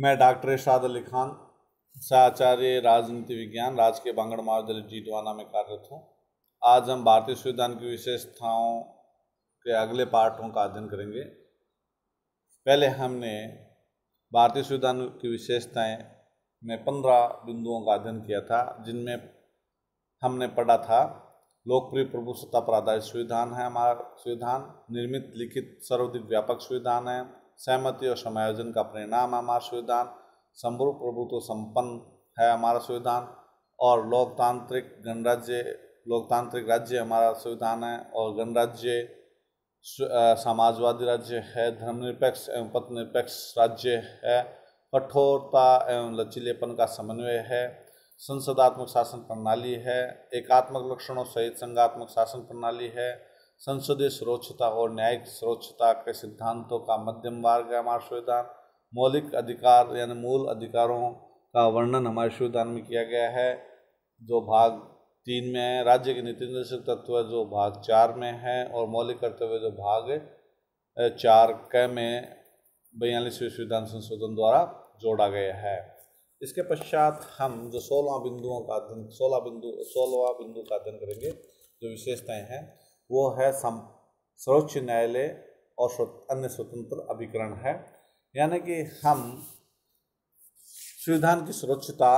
मैं डॉक्टर इशाद अली खान सहाचार्य राजनीति विज्ञान राजकीय बांगड़ महाविद्यालय जीतवाना में कार्यरत हूँ आज हम भारतीय संविधान की विशेषताओं के अगले पाठों का अध्ययन करेंगे पहले हमने भारतीय संविधान की विशेषताएं में पंद्रह बिंदुओं का अध्ययन किया था जिनमें हमने पढ़ा था लोकप्रिय प्रभुसत्ता पर आधारित संविधान है हमारा संविधान निर्मित लिखित सर्वाधिक व्यापक संविधान है सहमति और समायोजन का परिणाम है हमारा संविधान संपूर्ण प्रभुत्व संपन्न है हमारा संविधान और लोकतांत्रिक गणराज्य लोकतांत्रिक राज्य हमारा संविधान है और गणराज्य समाजवादी राज्य है धर्मनिरपेक्ष एवं पथ निरपेक्ष राज्य है कठोरता एवं लचीलेपन का समन्वय है संसदात्मक शासन प्रणाली है एकात्मक लक्षणों सहित संघात्मक शासन प्रणाली है संसदीय सुरक्षता और न्यायिक सुरक्षता के सिद्धांतों का मध्यम वर्ग है हमारे संविधान मौलिक अधिकार यानी मूल अधिकारों का वर्णन हमारे संविधान में किया गया है जो भाग तीन में है राज्य के नीति निर्देशक तत्व जो भाग चार में है और मौलिक कर्तव्य जो भाग चार क में बयालीसवें संविधान संशोधन द्वारा जोड़ा गया है इसके पश्चात हम जो सोलवा बिंदुओं का अध्ययन सोलह बिंदु सोलवा बिंदु का अध्ययन करेंगे जो विशेषताएं हैं वो है सम सर्वोच्च न्यायालय और अन्य स्वतंत्र अभिकरण है यानी कि हम संविधान की सुरक्षता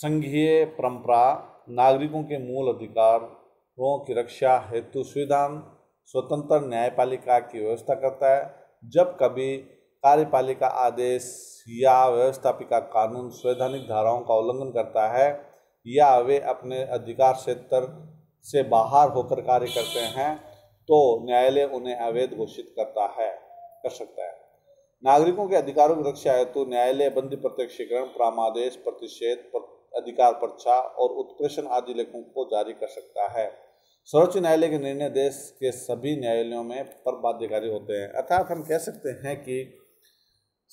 संघीय परंपरा नागरिकों के मूल अधिकारों की रक्षा हेतु संविधान स्वतंत्र न्यायपालिका की व्यवस्था करता है जब कभी कार्यपालिका आदेश या व्यवस्थापिका कानून संवैधानिक धाराओं का उल्लंघन करता है या वे अपने अधिकार क्षेत्र से बाहर होकर कार्य करते हैं तो न्यायालय उन्हें अवैध घोषित करता है कर सकता है नागरिकों के अधिकारों की रक्षा हेतु न्यायालय बंदी प्रत्यक्षीकरण परामादेश प्रतिषेध पर, अधिकार परीक्षा और उत्प्रेषण आदि लेखों को जारी कर सकता है सर्वोच्च न्यायालय के निर्णय देश के सभी न्यायालयों में पर बाध्यकारी होते हैं अर्थात हम कह सकते हैं कि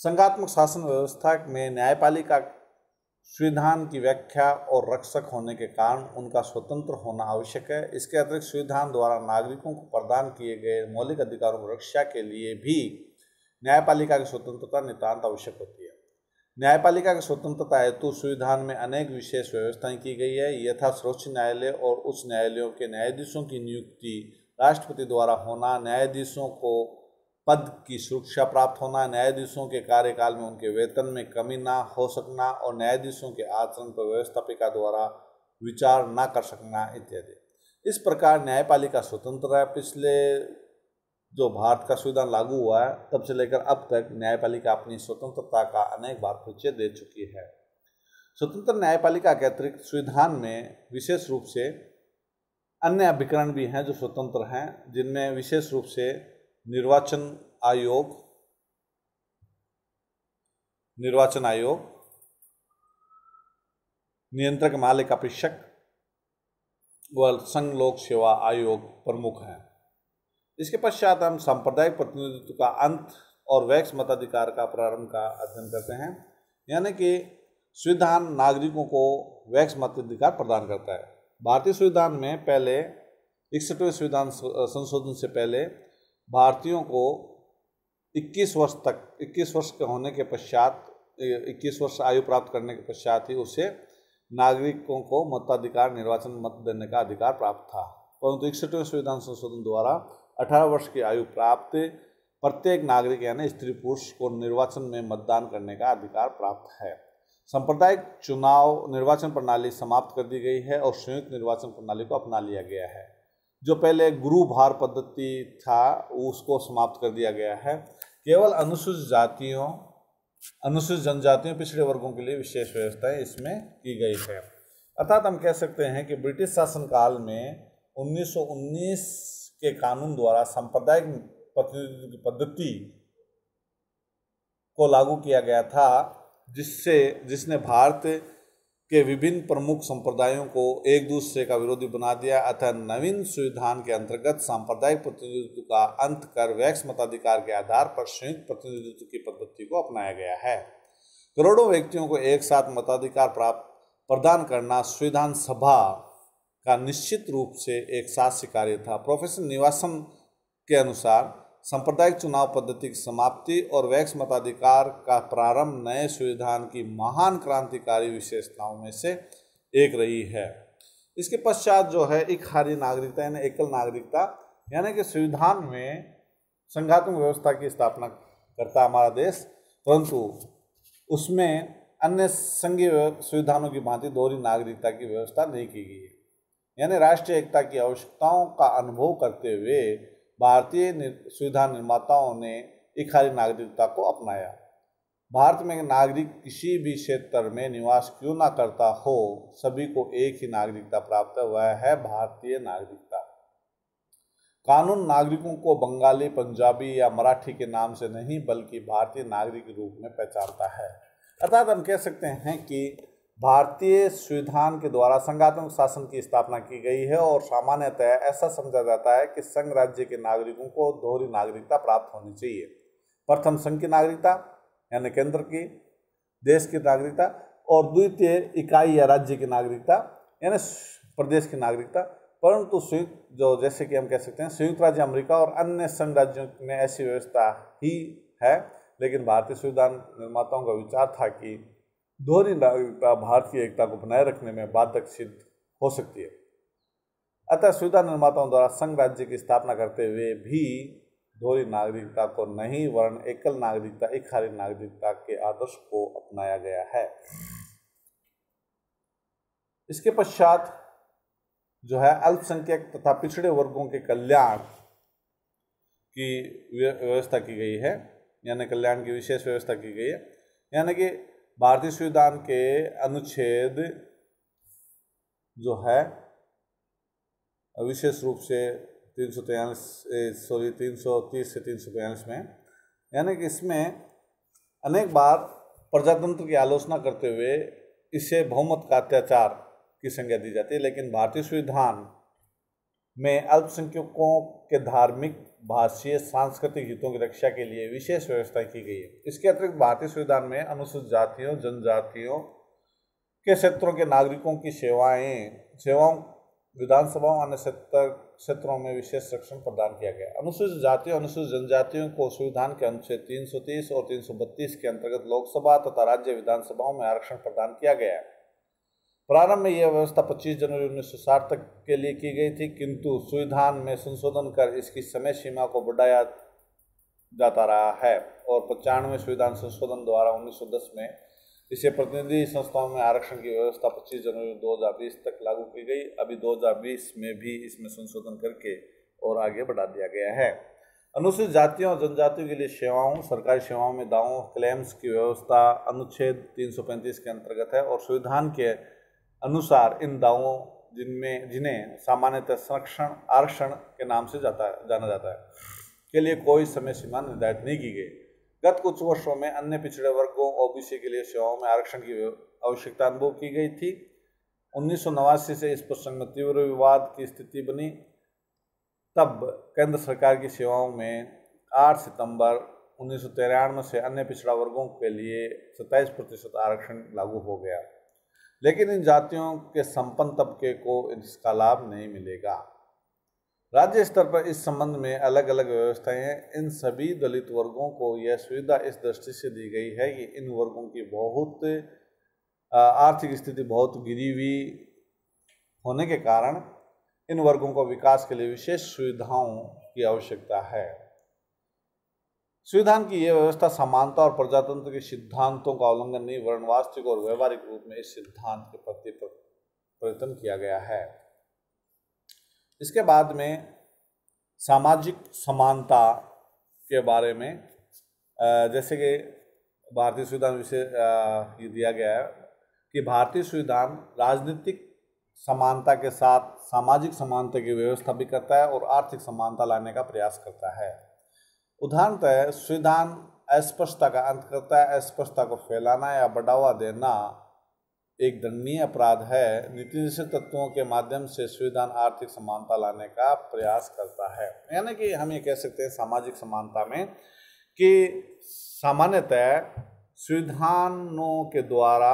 संगात्मक शासन व्यवस्था में न्यायपालिका संविधान की व्याख्या और रक्षक होने के कारण उनका स्वतंत्र होना आवश्यक है इसके अतिरिक्त संविधान द्वारा नागरिकों को प्रदान किए गए मौलिक अधिकारों की रक्षा के लिए भी न्यायपालिका की स्वतंत्रता नितान्त आवश्यक होती है न्यायपालिका की स्वतंत्रता हेतु संविधान में अनेक विशेष व्यवस्थाएं की गई है यथा सर्वोच्च न्यायालय और उच्च न्यायालयों के न्यायाधीशों की नियुक्ति राष्ट्रपति द्वारा होना न्यायाधीशों को पद की सुरक्षा प्राप्त होना न्यायाधीशों के कार्यकाल में उनके वेतन में कमी ना हो सकना और न्यायाधीशों के आचरण पर व्यवस्थापिका द्वारा विचार ना कर सकना इत्यादि इस प्रकार न्यायपालिका स्वतंत्र है पिछले जो भारत का संविधान लागू हुआ है तब से लेकर अब तक न्यायपालिका अपनी स्वतंत्रता का अनेक बार परिचय दे चुकी है स्वतंत्र न्यायपालिका के अतिरिक्त संविधान में विशेष रूप से अन्य अभिकरण भी हैं जो स्वतंत्र हैं जिनमें विशेष रूप से निर्वाचन आयोग निर्वाचन आयोग नियंत्रक महालेखापरीक्षक व संघ लोक सेवा आयोग प्रमुख हैं इसके पश्चात हम सांप्रदायिक प्रतिनिधित्व का अंत और वैक्स मताधिकार का प्रारंभ का अध्ययन करते हैं यानी कि संविधान नागरिकों को वैक्स मताधिकार प्रदान करता है भारतीय संविधान में पहले इकसठवें संविधान संशोधन से पहले भारतीयों को 21 वर्ष तक 21 वर्ष के होने के पश्चात 21 वर्ष आयु प्राप्त करने के पश्चात ही उसे नागरिकों को मताधिकार निर्वाचन मत देने का अधिकार प्राप्त था परंतु इकसठवें संविधान संशोधन द्वारा 18 वर्ष की आयु प्राप्त प्रत्येक नागरिक यानी स्त्री पुरुष को निर्वाचन में मतदान करने का अधिकार प्राप्त है सांप्रदायिक चुनाव निर्वाचन प्रणाली समाप्त कर दी गई है और संयुक्त निर्वाचन प्रणाली को अपना लिया गया है जो पहले गुरु भार पद्धति था उसको समाप्त कर दिया गया है केवल अनुसूचित जातियों अनुसूचित जनजातियों पिछड़े वर्गों के लिए विशेष व्यवस्थाएं इसमें की गई है अर्थात हम कह सकते हैं कि ब्रिटिश शासनकाल में 1919 के कानून द्वारा सांप्रदायिक पद्धति को लागू किया गया था जिससे जिसने भारत के विभिन्न प्रमुख संप्रदायों को एक दूसरे का विरोधी बना दिया अतः नवीन संविधान के अंतर्गत सांप्रदायिक प्रतिनिधित्व का अंत कर वैक्स मताधिकार के आधार पर संयुक्त प्रतिनिधित्व की पद्धति को अपनाया गया है करोड़ों व्यक्तियों को एक साथ मताधिकार प्राप्त प्रदान करना संविधान सभा का निश्चित रूप से एक साथ कार्य था प्रोफेसर निवासम के अनुसार सांप्रदायिक चुनाव पद्धति की समाप्ति और वैक्स मताधिकार का प्रारंभ नए संविधान की महान क्रांतिकारी विशेषताओं में से एक रही है इसके पश्चात जो है एक खारी नागरिकता यानी एकल नागरिकता यानी कि संविधान में संघात्मक व्यवस्था की स्थापना करता हमारा देश परंतु उसमें अन्य संघीय संविधानों की भांति दोहरी नागरिकता की व्यवस्था नहीं की गई है यानी राष्ट्रीय एकता की आवश्यकताओं का अनुभव करते हुए भारतीय सुविधा निर्माताओं ने इखारी नागरिकता को अपनाया भारत में नागरिक किसी भी क्षेत्र में निवास क्यों ना करता हो सभी को एक ही नागरिकता प्राप्त है वह है भारतीय नागरिकता कानून नागरिकों को बंगाली पंजाबी या मराठी के नाम से नहीं बल्कि भारतीय नागरिक के रूप में पहचानता है अर्थात हम कह सकते हैं कि भारतीय संविधान के द्वारा संघात्मक शासन की स्थापना की गई है और सामान्यतः ऐसा समझा जाता है कि संघ राज्य के नागरिकों को दोहरी नागरिकता प्राप्त होनी चाहिए प्रथम संघ की नागरिकता यानी केंद्र की देश की नागरिकता और द्वितीय इकाई या राज्य की नागरिकता यानी प्रदेश की नागरिकता परंतु संयुक्त जो जैसे कि हम कह सकते हैं संयुक्त राज्य अमेरिका और अन्य संघ राज्यों में ऐसी व्यवस्था ही है लेकिन भारतीय संविधान निर्माताओं का विचार था कि दोहरी नागरिकता भारतीय एकता को बनाए रखने में बाधक सिद्ध हो सकती है अतः सुविधा निर्माताओं द्वारा संघ राज्य की स्थापना करते हुए भी दोहरी नागरिकता को नहीं वर्ण एकल नागरिकता एक खाली नागरिकता के आदर्श को अपनाया गया है इसके पश्चात जो है अल्पसंख्यक तथा पिछड़े वर्गों के कल्याण की व्यवस्था की गई है यानी कल्याण की विशेष व्यवस्था की गई है यानी कि भारतीय संविधान के अनुच्छेद जो है विशेष रूप से तीन सौ तेयालीस सॉरी तीन सौ तीस से तीन सौ बयालीस में यानी कि इसमें अनेक बार प्रजातंत्र की आलोचना करते हुए इसे बहुमत का अत्याचार की संज्ञा दी जाती है लेकिन भारतीय संविधान में अल्पसंख्यकों के धार्मिक भाषीय सांस्कृतिक हितों की रक्षा के लिए विशेष व्यवस्था की गई है इसके अतिरिक्त भारतीय संविधान में अनुसूचित जातियों जनजातियों के क्षेत्रों के नागरिकों की सेवाएं सेवाओं विधानसभाओं अन्य क्षेत्र क्षेत्रों में विशेष संरक्षण प्रदान किया गया अनुसूचित जातियों अनुसूचित जनजातियों को संविधान के अनुच्छेद 330 और 332 के अंतर्गत लोकसभा तथा राज्य विधानसभाओं में आरक्षण प्रदान किया गया है प्रारंभ में यह व्यवस्था 25 जनवरी उन्नीस तक के लिए की गई थी किंतु संविधान में संशोधन कर इसकी समय सीमा को बढ़ाया जाता रहा है और पचानवे संविधान संशोधन द्वारा 1910 में इसे प्रतिनिधि संस्थाओं में आरक्षण की व्यवस्था 25 जनवरी 2020 तक लागू की गई अभी 2020 में भी इसमें संशोधन करके और आगे बढ़ा दिया गया है अनुसूचित जातियों और जनजातियों के लिए सेवाओं सरकारी सेवाओं में दावों क्लेम्स की व्यवस्था अनुच्छेद 335 के अंतर्गत है और संविधान के अनुसार इन दावों जिनमें जिन्हें सामान्यतः संरक्षण आरक्षण के नाम से जाता है जाना जाता है के लिए कोई समय सीमा निर्धारित नहीं की गई गत कुछ वर्षों में अन्य पिछड़े वर्गों ओबीसी के लिए सेवाओं में आरक्षण की आवश्यकता अनुभव की गई थी उन्नीस से इस प्रसंग में तीव्र विवाद की स्थिति बनी तब केंद्र सरकार की सेवाओं में 8 सितंबर उन्नीस से अन्य पिछड़ा वर्गों के लिए 27 प्रतिशत आरक्षण लागू हो गया लेकिन इन जातियों के संपन्न तबके को इसका लाभ नहीं मिलेगा राज्य स्तर पर इस संबंध में अलग अलग व्यवस्थाएं हैं इन सभी दलित वर्गों को यह सुविधा इस दृष्टि से दी गई है कि इन वर्गों की बहुत आर्थिक स्थिति बहुत गिरी हुई होने के कारण इन वर्गों को विकास के लिए विशेष सुविधाओं की आवश्यकता है संविधान की यह व्यवस्था समानता और प्रजातंत्र के सिद्धांतों का उल्लंघन नहीं वर्ण वास्तविक और व्यवहारिक रूप में इस सिद्धांत के प्रति प्रयत्न किया गया है इसके बाद में सामाजिक समानता के बारे में जैसे कि भारतीय संविधान विषय ये दिया गया है कि भारतीय संविधान राजनीतिक समानता के साथ सामाजिक समानता की व्यवस्था भी करता है और आर्थिक समानता लाने का प्रयास करता है उदाहरणतः संविधान अस्पष्टता का अंत करता है अस्पष्टता को फैलाना या बढ़ावा देना एक दंडनीय अपराध है नीति निश्चित तत्वों के माध्यम से संविधान आर्थिक समानता लाने का प्रयास करता है यानी कि हम ये कह सकते हैं सामाजिक समानता में कि सामान्यतः संविधानों के द्वारा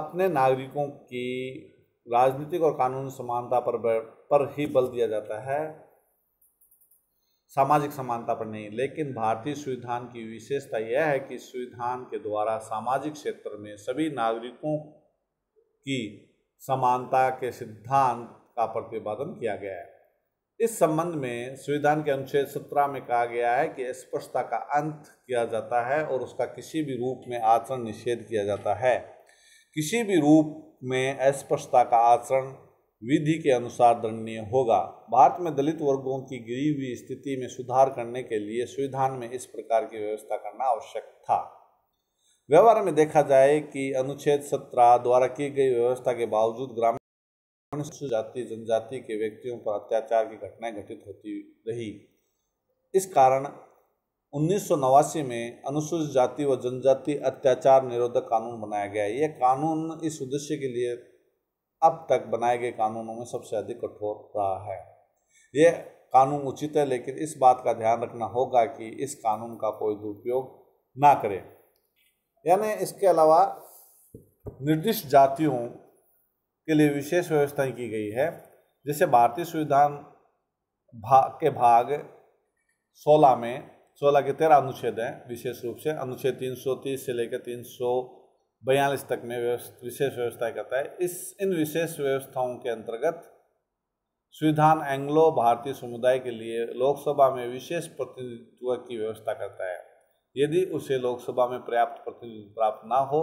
अपने नागरिकों की राजनीतिक और कानून समानता पर पर ही बल दिया जाता है सामाजिक समानता पर नहीं लेकिन भारतीय संविधान की विशेषता यह है कि संविधान के द्वारा सामाजिक क्षेत्र में सभी नागरिकों की समानता के सिद्धांत का प्रतिपादन किया गया है इस संबंध में संविधान के अनुच्छेद सत्रह में कहा गया है कि स्पष्टता का अंत किया जाता है और उसका किसी भी रूप में आचरण निषेध किया जाता है किसी भी रूप में अस्पष्टता का आचरण विधि के अनुसार दंडनीय होगा भारत में दलित वर्गों की गिरी हुई स्थिति में सुधार करने के लिए संविधान में इस प्रकार की व्यवस्था करना आवश्यक था व्यवहार में देखा जाए कि अनुच्छेद सत्रह द्वारा की गई व्यवस्था के बावजूद ग्रामीण जाति जनजाति के व्यक्तियों पर अत्याचार की घटनाएं घटित होती रही इस कारण उन्नीस में अनुसूचित जाति व जनजाति अत्याचार निरोधक कानून बनाया गया यह कानून इस उद्देश्य के लिए अब तक बनाए गए कानूनों में सबसे अधिक कठोर रहा है ये कानून उचित है लेकिन इस बात का ध्यान रखना होगा कि इस कानून का कोई दुरुपयोग ना करें यानी इसके अलावा निर्दिष्ट जातियों के लिए विशेष व्यवस्थाएं की गई है जैसे भारतीय संविधान भाग के भाग 16 में 16 के 13 अनुच्छेद हैं विशेष रूप से अनुच्छेद 330 से लेकर बयालीस तक में व्यवस्था विशेष व्यवस्थाएं करता है इस इन विशेष व्यवस्थाओं के अंतर्गत संविधान एंग्लो भारतीय समुदाय के लिए लोकसभा में विशेष प्रतिनिधित्व की व्यवस्था करता है यदि उसे लोकसभा में पर्याप्त प्रतिनिधित्व प्राप्त ना हो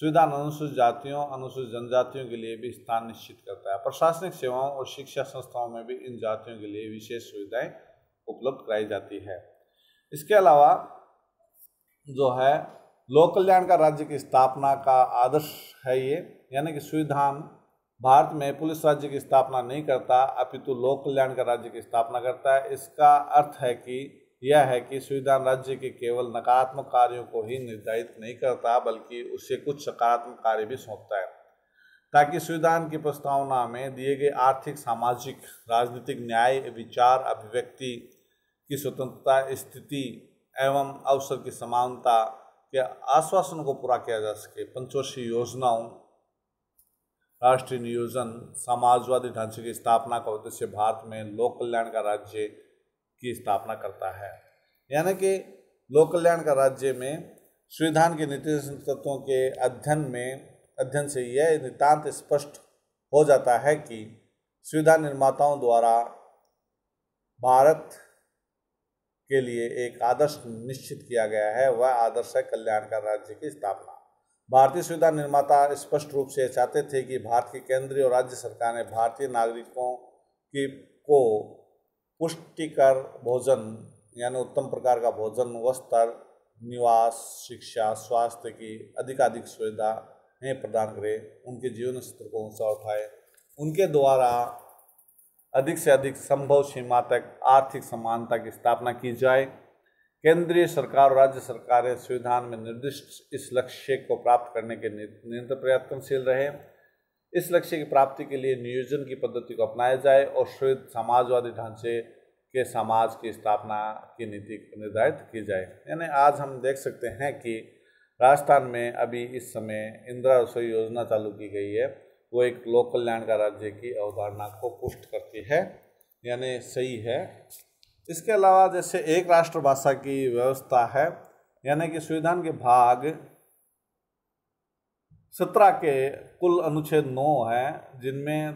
संविधान अनुसूचित जातियों अनुसूचित जनजातियों के लिए भी स्थान निश्चित करता है प्रशासनिक सेवाओं और शिक्षा संस्थाओं में भी इन जातियों के लिए विशेष सुविधाएं उपलब्ध कराई जाती है इसके अलावा जो है लोक कल्याण का राज्य की स्थापना का आदर्श है ये यानी कि संविधान भारत में पुलिस राज्य की स्थापना नहीं करता अपितु लोक कल्याण का राज्य की स्थापना करता है इसका अर्थ है कि यह है कि संविधान राज्य के केवल नकारात्मक कार्यों को ही निर्धारित नहीं करता बल्कि उससे कुछ सकारात्मक कार्य भी सौंपता है ताकि संविधान की प्रस्तावना में दिए गए आर्थिक सामाजिक राजनीतिक न्याय विचार अभिव्यक्ति की स्वतंत्रता स्थिति एवं अवसर की समानता के आश्वासन को पूरा किया जा सके पंचोशी योजनाओं राष्ट्रीय नियोजन समाजवादी ढांचे की स्थापना का उद्देश्य भारत में लोक कल्याण का राज्य की स्थापना करता है यानी कि लोक कल्याण का राज्य में संविधान के नीति तत्वों के अध्ययन में अध्ययन से यह नितांत स्पष्ट हो जाता है कि संविधान निर्माताओं द्वारा भारत के लिए एक आदर्श निश्चित किया गया है वह आदर्श है कल्याण का राज्य की स्थापना भारतीय सुविधा निर्माता स्पष्ट रूप से चाहते थे कि भारत की केंद्रीय और राज्य सरकार ने भारतीय नागरिकों की को पुष्टिकर भोजन यानी उत्तम प्रकार का भोजन वस्त्र निवास शिक्षा स्वास्थ्य की अधिकाधिक सुविधाएँ प्रदान करें उनके जीवन स्तर को ऊंचा उठाए उनके द्वारा अधिक से अधिक संभव सीमा तक आर्थिक समानता की स्थापना की जाए केंद्रीय सरकार और राज्य सरकारें संविधान में निर्दिष्ट इस लक्ष्य को प्राप्त करने के निरंतर प्रयत्नशील रहे इस लक्ष्य की प्राप्ति के लिए नियोजन की पद्धति को अपनाया जाए और श्वेत समाजवादी ढांचे के समाज की स्थापना की नीति निर्धारित की जाए यानी आज हम देख सकते हैं कि राजस्थान में अभी इस समय इंदिरा रसोई योजना चालू की गई है वो एक लोक कल्याण का राज्य की अवधारणा को पुष्ट करती है यानी सही है इसके अलावा जैसे एक राष्ट्रभाषा की व्यवस्था है यानी कि संविधान के भाग सत्रह के कुल अनुच्छेद नौ हैं जिनमें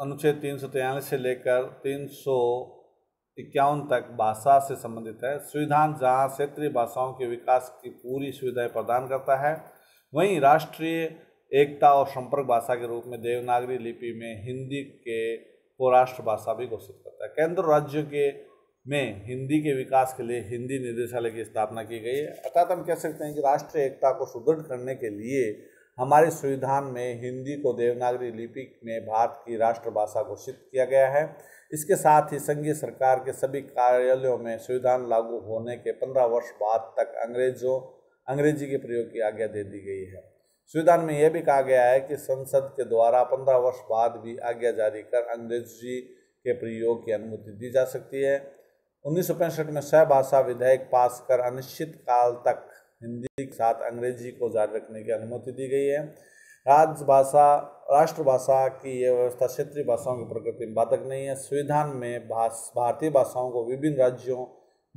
अनुच्छेद तीन सौ तिरानवे से लेकर तीन सौ इक्यावन तक भाषा से संबंधित है संविधान जहाँ क्षेत्रीय भाषाओं के विकास की पूरी सुविधाएं प्रदान करता है वहीं राष्ट्रीय एकता और संपर्क भाषा के रूप में देवनागरी लिपि में हिंदी के को राष्ट्र भाषा भी घोषित करता है केंद्र राज्यों के में हिंदी के विकास के लिए हिंदी निदेशालय की स्थापना की गई है अर्थात हम कह सकते हैं कि राष्ट्रीय एकता को सुदृढ़ करने के लिए हमारे संविधान में हिंदी को देवनागरी लिपि में भारत की राष्ट्रभाषा घोषित किया गया है इसके साथ ही संघीय सरकार के सभी कार्यालयों में संविधान लागू होने के पंद्रह वर्ष बाद तक अंग्रेजों अंग्रेजी के प्रयोग की आज्ञा दे दी गई है संविधान में यह भी कहा गया है कि संसद के द्वारा पंद्रह वर्ष बाद भी आज्ञा जारी कर अंग्रेजी के प्रयोग की अनुमति दी जा सकती है उन्नीस में सहभाषा विधेयक पास कर अनिश्चित काल तक हिंदी के साथ अंग्रेजी को जारी रखने की अनुमति दी गई है राजभाषा राष्ट्रभाषा की यह व्यवस्था क्षेत्रीय भाषाओं की प्रकृति में बाधक नहीं है संविधान में भारतीय भाषाओं को विभिन्न राज्यों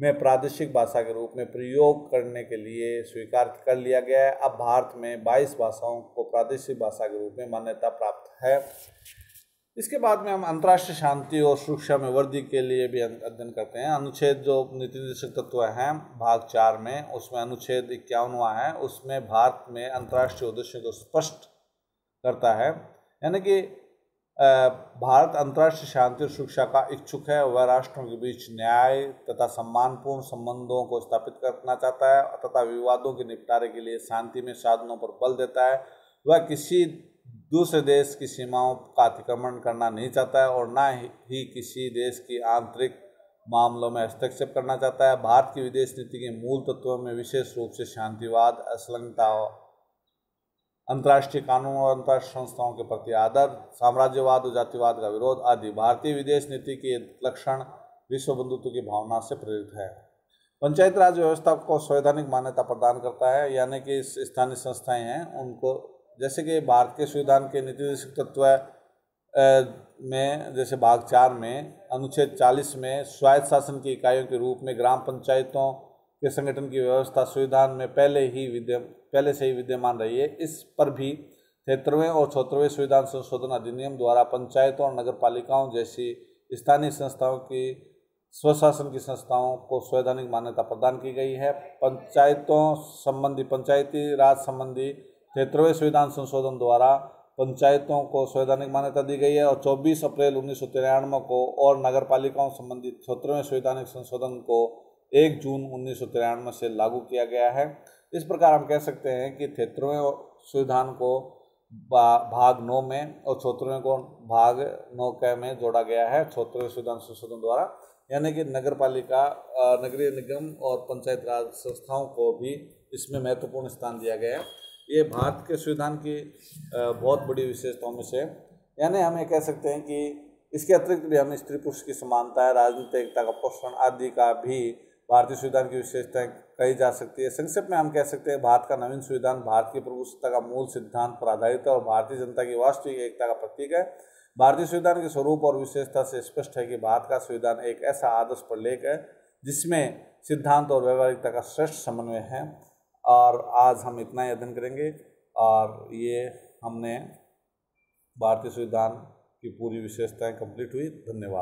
में प्रादेशिक भाषा के रूप में प्रयोग करने के लिए स्वीकार कर लिया गया है अब भारत में 22 भाषाओं को प्रादेशिक भाषा के रूप में मान्यता प्राप्त है इसके बाद में हम अंतर्राष्ट्रीय शांति और सुरक्षा में वृद्धि के लिए भी अध्ययन करते हैं अनुच्छेद जो नीति निर्देशक तत्व हैं भाग चार में उसमें अनुच्छेद इक्यावनवा है उसमें भारत में अंतर्राष्ट्रीय उद्देश्य को स्पष्ट करता है यानी कि भारत अंतर्राष्ट्रीय शांति और सुरक्षा का इच्छुक है वह राष्ट्रों के बीच न्याय तथा सम्मानपूर्ण संबंधों को स्थापित करना चाहता है तथा विवादों के निपटारे के लिए शांति में साधनों पर बल देता है वह किसी दूसरे देश की सीमाओं का अतिक्रमण करना नहीं चाहता है और ना ही किसी देश की आंतरिक मामलों में हस्तक्षेप करना चाहता है भारत की विदेश नीति के मूल तत्वों में विशेष रूप से शांतिवाद असलंगता अंतर्राष्ट्रीय कानून और अंतर्राष्ट्रीय संस्थाओं के प्रति आदर साम्राज्यवाद और जातिवाद का विरोध आदि भारतीय विदेश नीति के लक्षण विश्व बंधुत्व की भावना से प्रेरित है पंचायत राज व्यवस्था को संवैधानिक मान्यता प्रदान करता है यानी कि स्थानीय संस्थाएं हैं उनको जैसे कि भारत के संविधान के नीति निर्देशक तत्व में जैसे भाग चार में अनुच्छेद चालीस में स्वायत्त शासन की इकाइयों के रूप में ग्राम पंचायतों के संगठन की व्यवस्था संविधान में पहले ही विद्य पहले से ही विद्यमान रही है इस पर भी क्षेत्रवें और चौहत्तरवें संविधान संशोधन अधिनियम द्वारा पंचायतों और नगर पालिकाओं जैसी स्थानीय संस्थाओं की स्वशासन की संस्थाओं को संवैधानिक मान्यता प्रदान की गई है पंचायतों संबंधी पंचायती राज संबंधी क्षेत्रवें संविधान संशोधन द्वारा पंचायतों को संवैधानिक मान्यता दी गई है और 24 अप्रैल उन्नीस को और नगर पालिकाओं संबंधी क्षेत्रवें संवैधानिक संशोधन को एक जून उन्नीस से लागू किया गया है इस प्रकार हम कह सकते हैं कि क्षेत्रों संविधान को भाग नौ में और छोत्रों को भाग नौ क में जोड़ा गया है छोत्र संविधान संशोधन द्वारा यानी कि नगर पालिका नगरीय निगम और पंचायत राज संस्थाओं को भी इसमें महत्वपूर्ण स्थान दिया गया है ये भारत के संविधान की बहुत बड़ी विशेषताओं में से यानी हम ये कह सकते हैं कि इसके अतिरिक्त भी हमें स्त्री पुरुष की समानता राजनीतिक एकता का पोषण आदि का भी भारतीय संविधान की विशेषताएं कही जा सकती है संक्षिप्त में हम कह सकते हैं भारत का नवीन संविधान भारत की प्रभुसत्ता का मूल सिद्धांत पर आधारित है और भारतीय जनता की वास्तविक एकता का प्रतीक है भारतीय संविधान के स्वरूप और विशेषता से स्पष्ट है कि भारत का संविधान एक ऐसा आदर्श प्रलेख है जिसमें सिद्धांत और व्यवहारिकता का श्रेष्ठ समन्वय है और आज हम इतना ही अध्ययन करेंगे और ये हमने भारतीय संविधान की पूरी विशेषताएं कंप्लीट हुई धन्यवाद